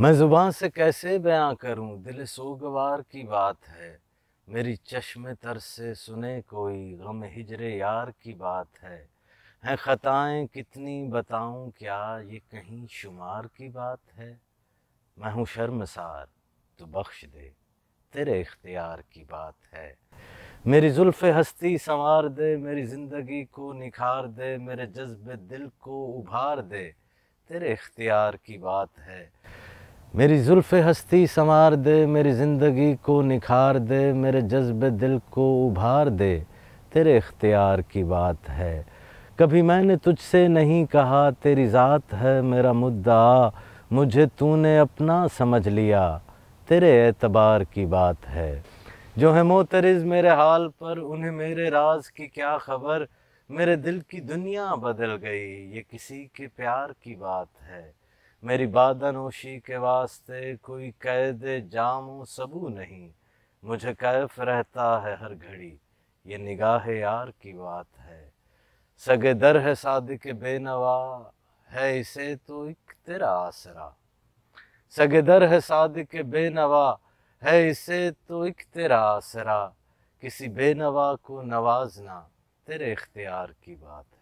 मैं जुबान से कैसे बयां करूं दिल सोगवार की बात है मेरी चश्म तर से सुने कोई गम हिजरे यार की बात है हैं खताएं कितनी बताऊं क्या ये कहीं शुमार की बात है मैं हूँ शर्मसार तो बख्श दे तेरे इख्तियार की बात है मेरी जुल्फ़ हस्ती संवार दे मेरी ज़िंदगी को निखार दे मेरे जज्ब दिल को उभार दे तेरे इख्तियार की बात है मेरी जुल्फ़ हस्ती संवार दे मेरी ज़िंदगी को निखार दे मेरे जज्ब दिल को उभार दे तेरे इख्तियार की बात है कभी मैंने तुझसे नहीं कहा तेरी ज़ात है मेरा मुद्दा मुझे तूने अपना समझ लिया तेरे एतबार की बात है जो है मोतरज मेरे हाल पर उन्हें मेरे राज की क्या खबर मेरे दिल की दुनिया बदल गई ये किसी के प्यार की बात है मेरी बादनोशी के वास्ते कोई कैद जामो सबू नहीं मुझे कैफ रहता है हर घड़ी ये निगाह यार की बात है सगे दर है के बेनवा है इसे तो एक तेरा आसरा सगे दर है के बेनवा है इसे तो एक तेरा आसरा किसी बेनवा को नवाजना तेरे इख्तियार की बात है